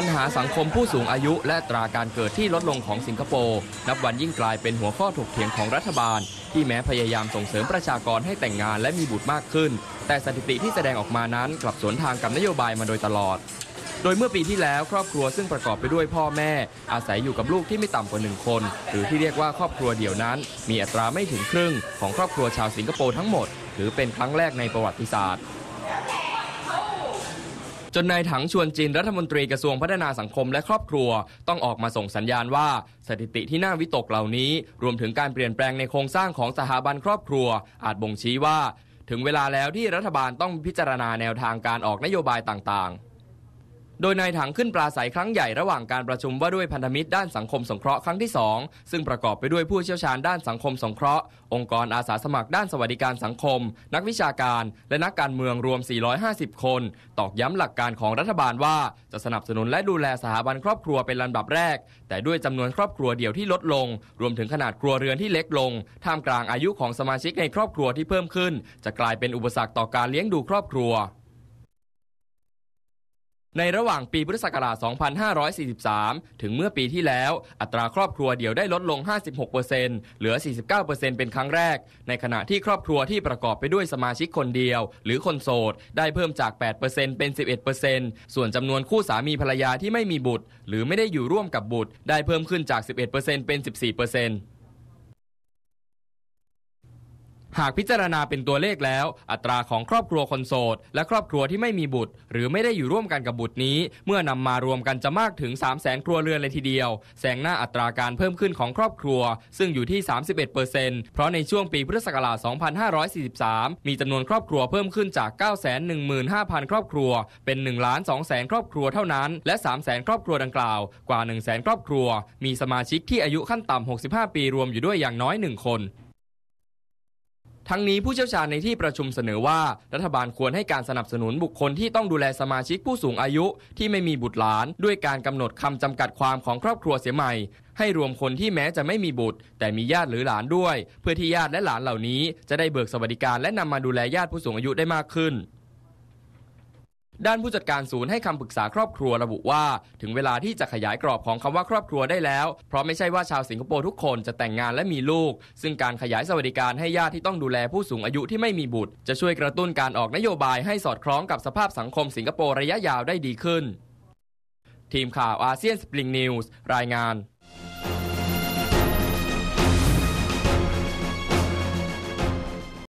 ปัญหาสังคมผู้สูงอายุและตราการเกิดที่ลดลงของสิงคโปร์ นับวันยิ่งกลายเป็นหัวข้อถกเถียงของรัฐบาล ที่แม้พยายามส่งเสริมประชากรให้แต่งงานและมีบุตรมากขึ้น แต่สถิติที่แสดงออกมานั้น กลับสวนทางกับนโยบายมาโดยตลอด โดยเมื่อปีที่แล้วครอบครัวซึ่งประกอบไปด้วยพ่อแม่ อาศัยอยู่กับลูกที่ไม่ต่ำกว่าหนึ่งคน หรือที่เรียกว่าครอบครัวเดี่ยวนั้น มีอัตราไม่ถึงครึ่งของครอบครัวชาวสิงคโปร์ทั้งหมดถือเป็นครั้งแรกในประวัติศาสตร์จนนายถังชวนจีนรัฐมนตรี กระทรวงพัฒนาสังคมและครอบครัวต้องออกมาส่งสัญญาณว่า สถิติที่น่าวิตกเหล่านี้ รวมถึงการเปลี่ยนแปลงในโครงสร้างของสถาบันครอบครัว อาจบ่งชี้ว่า ถึงเวลาแล้วที่รัฐบาลต้องพิจารณาแนวทางการออกนโยบายต่างๆโดยนายถังขึ้นปลาใสครั้งใหญ่ระหว่างการประชุมว่าด้วยพันธมิตรด้านสังคมสงเคราะห์ครั้งที่ 2 ซึ่งประกอบไปด้วยผู้เชี่ยวชาญด้านสังคม สงเคราะห์องค์กรอาสาสมัครด้านสวัสดิการสังคม นักวิชาการและนักการเมืองรวม 450 คน ตอกย้ำหลักการของรัฐบาลว่าจะสนับสนุนและดูแลสถาบันครอบครัวเป็นลำดับแรก แต่ด้วยจำนวนครอบครัวเดี่ยวที่ลดลง รวมถึงขนาดครัวเรือนที่เล็กลงท่ามกลางอายุของสมาชิกในครอบครัวที่เพิ่มขึ้น จะกลายเป็นอุปสรรคต่อการเลี้ยงดูครอบครัวในระหว่างปีพุทธศักราช 2543 ถึงเมื่อปีที่แล้ว อัตราครอบครัวเดี่ยวได้ลดลง 56%เหลือ 49%เป็นครั้งแรก ในขณะที่ครอบครัวที่ประกอบไปด้วยสมาชิกคนเดียว หรือคนโสด ได้เพิ่มจาก 8%เป็น 11%ส่วนจำนวนคู่สามีภรรยาที่ไม่มีบุตร หรือไม่ได้อยู่ร่วมกับบุตร ได้เพิ่มขึ้นจาก 11%เป็น 14%หากพิจารณาเป็นตัวเลขแล้ว อัตราของครอบครัวคนโสดและครอบครัวที่ไม่มีบุตรหรือไม่ได้อยู่ร่วมกันกับบุตรนี้ เมื่อนำมารวมกันจะมากถึง 3 0 0แสนครัวเรือนเลยทีเดียว แสงหน้าอัตราการเพิ่มขึ้นของครอบครัว ซึ่งอยู่ที่ 31เปอร์เซ็นต์เพราะในช่วงปีพุทธศักราช2543 มีจำนวนครอบครัวเพิ่มขึ้นจาก 9 1 5 0 0 0 ครอบครัวเป็น1ล้าน2แสนครอบครัวเท่านั้น และ 3 0 0แสนครอบครัวดังกล่าวกว่า 1 0 0 0 0แสนครอบครัว มีสมาชิกที่อายุขั้นต่ำ65 ปีรวมอยู่ด้วยอย่างน้อย1คนทั้งนี้ผู้เชี่ยวชาญในที่ประชุมเสนอว่ารัฐบาลควรให้การสนับสนุนบุคคลที่ต้องดูแลสมาชิกผู้สูงอายุ ที่ไม่มีบุตรหลาน ด้วยการกำหนดคำจำกัดความของครอบครัวเสียใหม่ ให้รวมคนที่แม้จะไม่มีบุตร แต่มีญาติหรือหลานด้วย เพื่อที่ญาติและหลานเหล่านี้จะได้เบิกสวัสดิการ และนำมาดูแลญาติผู้สูงอายุได้มากขึ้นด้านผู้จัดการศูนย์ให้คำปรึกษาครอบครัวระบุว่า ถึงเวลาที่จะขยายกรอบของคำว่าครอบครัวได้แล้วเพราะไม่ใช่ว่าชาวสิงคโปร์ทุกคนจะแต่งงานและมีลูก ซึ่งการขยายสวัสดิการให้ญาติที่ต้องดูแลผู้สูงอายุที่ไม่มีบุตร จะช่วยกระตุ้นการออกนโยบาย ให้สอดคล้องกับสภาพสังคมสิงคโปร์ระยะยาวได้ดีขึ้น ทีมข่าวอาเซียนสปริงนิวส์รายงาน